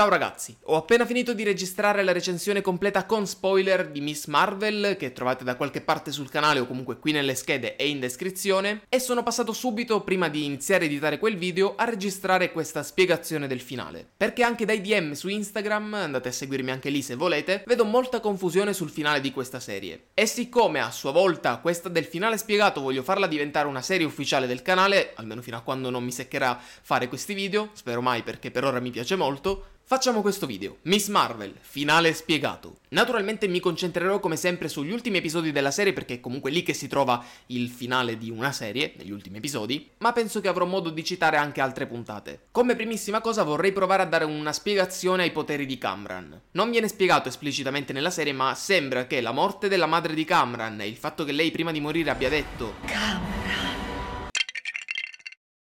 Ciao ragazzi, ho appena finito di registrare la recensione completa con spoiler di Miss Marvel, che trovate da qualche parte sul canale o comunque qui nelle schede e in descrizione, e sono passato subito, prima di iniziare a editare quel video, a registrare questa spiegazione del finale. Perché anche dai DM su Instagram, andate a seguirmi anche lì se volete, vedo molta confusione sul finale di questa serie. E siccome a sua volta questa del finale spiegato voglio farla diventare una serie ufficiale del canale, almeno fino a quando non mi seccherà fare questi video, spero mai perché per ora mi piace molto, Facciamo questo video. Miss Marvel, finale spiegato. Naturalmente mi concentrerò come sempre sugli ultimi episodi della serie perché è comunque lì che si trova il finale di una serie, negli ultimi episodi, ma penso che avrò modo di citare anche altre puntate. Come primissima cosa vorrei provare a dare una spiegazione ai poteri di Camran. Non viene spiegato esplicitamente nella serie, ma sembra che la morte della madre di Camran e il fatto che lei prima di morire abbia detto Camran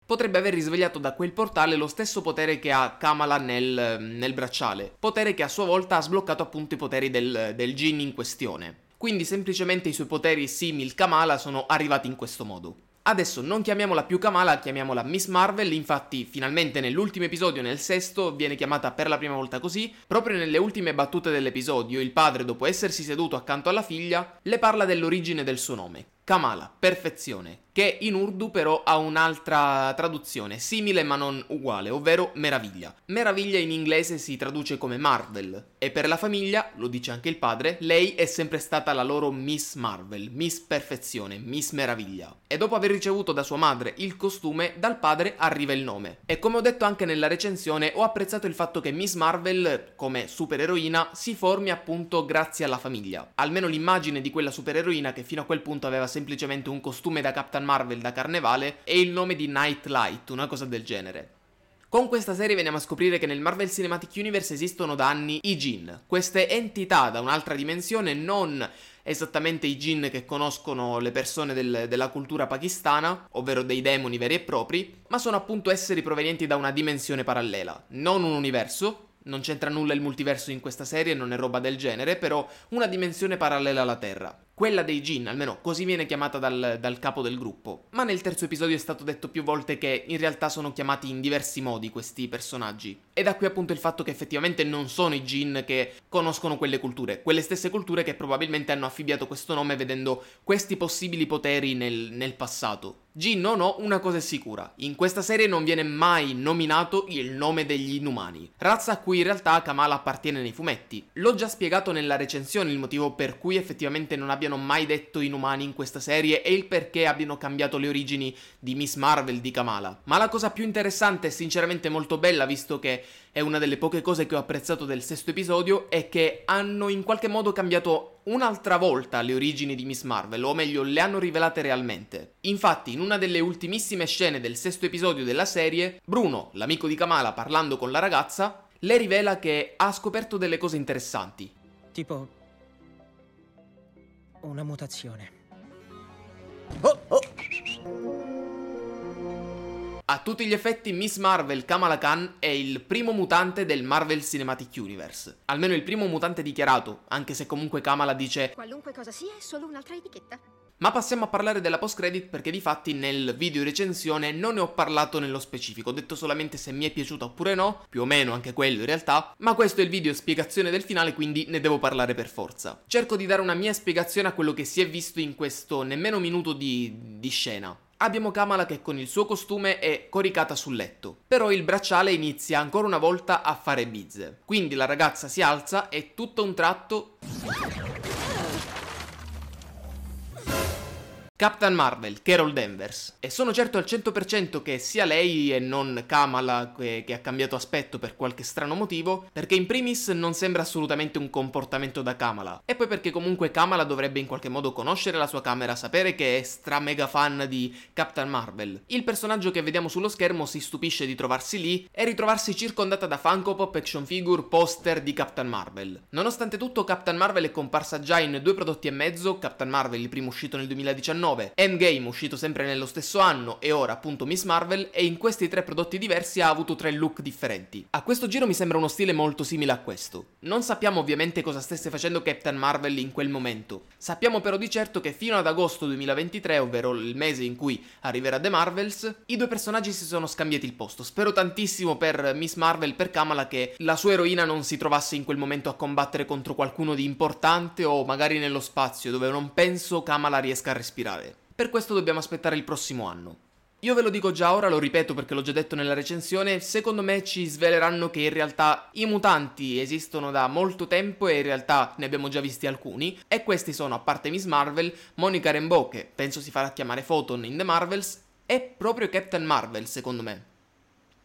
potrebbe aver risvegliato da quel portale lo stesso potere che ha Kamala nel, nel bracciale, potere che a sua volta ha sbloccato appunto i poteri del, del Jin in questione. Quindi semplicemente i suoi poteri simil Kamala sono arrivati in questo modo. Adesso non chiamiamola più Kamala, chiamiamola Miss Marvel, infatti finalmente nell'ultimo episodio, nel sesto, viene chiamata per la prima volta così, proprio nelle ultime battute dell'episodio il padre, dopo essersi seduto accanto alla figlia, le parla dell'origine del suo nome. Kamala, perfezione, che in urdu però ha un'altra traduzione, simile ma non uguale, ovvero meraviglia. Meraviglia in inglese si traduce come Marvel e per la famiglia, lo dice anche il padre, lei è sempre stata la loro Miss Marvel, Miss Perfezione, Miss Meraviglia. E dopo aver ricevuto da sua madre il costume, dal padre arriva il nome. E come ho detto anche nella recensione, ho apprezzato il fatto che Miss Marvel, come supereroina, si formi appunto grazie alla famiglia. Almeno l'immagine di quella supereroina che fino a quel punto aveva semplicemente un costume da Captain Marvel, Marvel da carnevale e il nome di Nightlight, una cosa del genere. Con questa serie veniamo a scoprire che nel Marvel Cinematic Universe esistono da anni i Jin, queste entità da un'altra dimensione, non esattamente i Jin che conoscono le persone del, della cultura pakistana, ovvero dei demoni veri e propri, ma sono appunto esseri provenienti da una dimensione parallela, non un universo. Non c'entra nulla il multiverso in questa serie, non è roba del genere, però una dimensione parallela alla Terra quella dei Jin, almeno così viene chiamata dal, dal capo del gruppo. Ma nel terzo episodio è stato detto più volte che in realtà sono chiamati in diversi modi questi personaggi. E da qui appunto il fatto che effettivamente non sono i Jin che conoscono quelle culture, quelle stesse culture che probabilmente hanno affibbiato questo nome vedendo questi possibili poteri nel, nel passato. Jin o no, una cosa è sicura, in questa serie non viene mai nominato il nome degli inumani, razza a cui in realtà Kamala appartiene nei fumetti. L'ho già spiegato nella recensione il motivo per cui effettivamente non abbiano abbiano mai detto inumani in questa serie e il perché abbiano cambiato le origini di Miss Marvel di Kamala. Ma la cosa più interessante e sinceramente molto bella, visto che è una delle poche cose che ho apprezzato del sesto episodio, è che hanno in qualche modo cambiato un'altra volta le origini di Miss Marvel, o meglio, le hanno rivelate realmente. Infatti, in una delle ultimissime scene del sesto episodio della serie, Bruno, l'amico di Kamala, parlando con la ragazza, le rivela che ha scoperto delle cose interessanti. Tipo, una mutazione. Oh, oh. A tutti gli effetti Miss Marvel Kamala Khan è il primo mutante del Marvel Cinematic Universe. Almeno il primo mutante dichiarato, anche se comunque Kamala dice Qualunque cosa sia è solo un'altra etichetta. Ma passiamo a parlare della post credit perché di fatti nel video recensione non ne ho parlato nello specifico, ho detto solamente se mi è piaciuta oppure no, più o meno anche quello in realtà, ma questo è il video spiegazione del finale quindi ne devo parlare per forza. Cerco di dare una mia spiegazione a quello che si è visto in questo nemmeno minuto di, di scena. Abbiamo Kamala che con il suo costume è coricata sul letto, però il bracciale inizia ancora una volta a fare bizze. Quindi la ragazza si alza e tutto un tratto Captain Marvel, Carol Danvers. E sono certo al 100% che sia lei e non Kamala che, che, ha cambiato aspetto per qualche strano motivo, perché in primis non sembra assolutamente un comportamento da Kamala. E poi perché comunque Kamala dovrebbe in qualche modo conoscere la sua camera, sapere che è stra mega fan di Captain Marvel. Il personaggio che vediamo sullo schermo si stupisce di trovarsi lì e ritrovarsi circondata da Funko Pop, action figure, poster di Captain Marvel. Nonostante tutto Captain Marvel è comparsa già in due prodotti e mezzo, Captain Marvel il primo uscito nel 2019 2009, Endgame uscito sempre nello stesso anno e ora appunto Miss Marvel e in questi tre prodotti diversi ha avuto tre look differenti. A questo giro mi sembra uno stile molto simile a questo. Non sappiamo ovviamente cosa stesse facendo Captain Marvel in quel momento, Sappiamo però di certo che fino ad agosto 2023, ovvero il mese in cui arriverà The Marvels, i due personaggi si sono scambiati il posto. Spero tantissimo per Miss Marvel, per Kamala, che la sua eroina non si trovasse in quel momento a combattere contro qualcuno di importante o magari nello spazio, dove non penso Kamala riesca a respirare. Per questo dobbiamo aspettare il prossimo anno. Io ve lo dico già ora, lo ripeto perché l'ho già detto nella recensione, secondo me ci sveleranno che in realtà i mutanti esistono da molto tempo e in realtà ne abbiamo già visti alcuni e questi sono, a parte Miss Marvel, Monica Rambeau che penso si farà chiamare Photon in The Marvels e proprio Captain Marvel secondo me.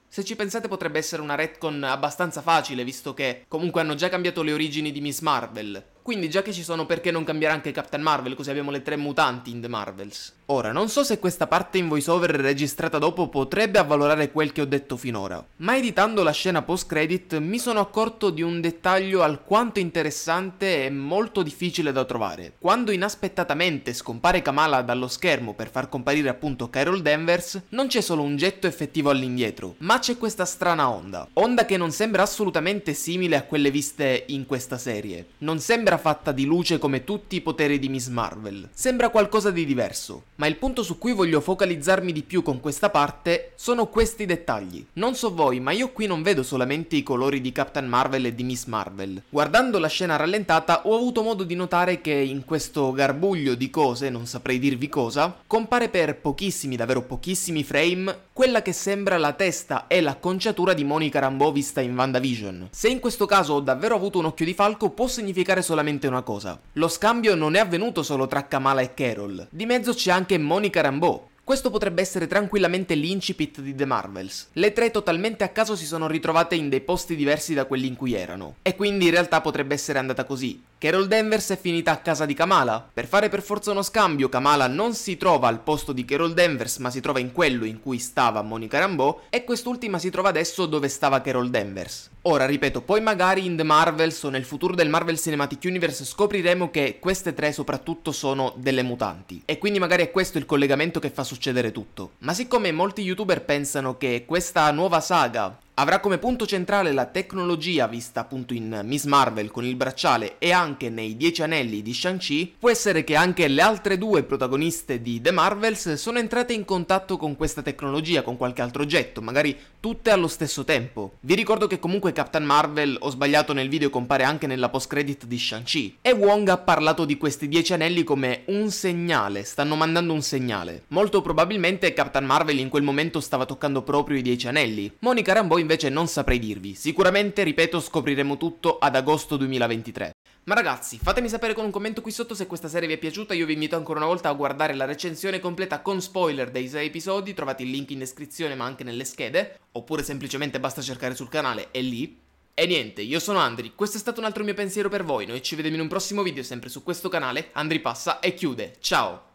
Se ci pensate potrebbe essere una retcon abbastanza facile visto che comunque hanno già cambiato le origini di Miss Marvel, quindi già che ci sono perché non cambiare anche Captain Marvel, così abbiamo le tre mutanti in The Marvels. Ora, non so se questa parte in voiceover registrata dopo potrebbe avvalorare quel che ho detto finora, ma editando la scena post-credit mi sono accorto di un dettaglio alquanto interessante e molto difficile da trovare. Quando inaspettatamente scompare Kamala dallo schermo per far comparire appunto Carol Danvers, non c'è solo un getto effettivo all'indietro, ma c'è questa strana onda. Onda che non sembra assolutamente simile a quelle viste in questa serie. Non sembra era fatta di luce come tutti i poteri di Miss Marvel. Sembra qualcosa di diverso, ma il punto su cui voglio focalizzarmi di più con questa parte sono questi dettagli. Non so voi, ma io qui non vedo solamente i colori di Captain Marvel e di Miss Marvel. Guardando la scena rallentata ho avuto modo di notare che in questo garbuglio di cose, non saprei dirvi cosa, compare per pochissimi, davvero pochissimi frame, quella che sembra la testa e l'acconciatura di Monica Rambeau vista in WandaVision. Se in questo caso ho davvero avuto un occhio di falco può significare solamente assolutamente una cosa. Lo scambio non è avvenuto solo tra Kamala e Carol, di mezzo c'è anche Monica Rambeau, questo potrebbe essere tranquillamente l'incipit di The Marvels. Le tre totalmente a caso si sono ritrovate in dei posti diversi da quelli in cui erano. E quindi in realtà potrebbe essere andata così. Carol Danvers è finita a casa di Kamala. Per fare per forza uno scambio, Kamala non si trova al posto di Carol Danvers, ma si trova in quello in cui stava Monica Rambeau, e quest'ultima si trova adesso dove stava Carol Danvers. Ora, ripeto, poi magari in The Marvels o nel futuro del Marvel Cinematic Universe scopriremo che queste tre soprattutto sono delle mutanti. E quindi magari è questo il collegamento che fa succedere tutto. Ma siccome molti youtuber pensano che questa nuova saga Avrà come punto centrale la tecnologia vista appunto in Miss Marvel con il bracciale e anche nei Dieci Anelli di Shang-Chi, può essere che anche le altre due protagoniste di The Marvels sono entrate in contatto con questa tecnologia, con qualche altro oggetto, magari tutte allo stesso tempo. Vi ricordo che comunque Captain Marvel, ho sbagliato nel video, compare anche nella post-credit di Shang-Chi. E Wong ha parlato di questi Dieci Anelli come un segnale, stanno mandando un segnale. Molto probabilmente Captain Marvel in quel momento stava toccando proprio i Dieci Anelli. Monica Rambeau invece non saprei dirvi. Sicuramente, ripeto, scopriremo tutto ad agosto 2023. Ma ragazzi, fatemi sapere con un commento qui sotto se questa serie vi è piaciuta, io vi invito ancora una volta a guardare la recensione completa con spoiler dei 6 episodi, trovate il link in descrizione ma anche nelle schede, oppure semplicemente basta cercare sul canale, è lì. E niente, io sono Andri, questo è stato un altro mio pensiero per voi, noi ci vediamo in un prossimo video sempre su questo canale, Andri passa e chiude, ciao!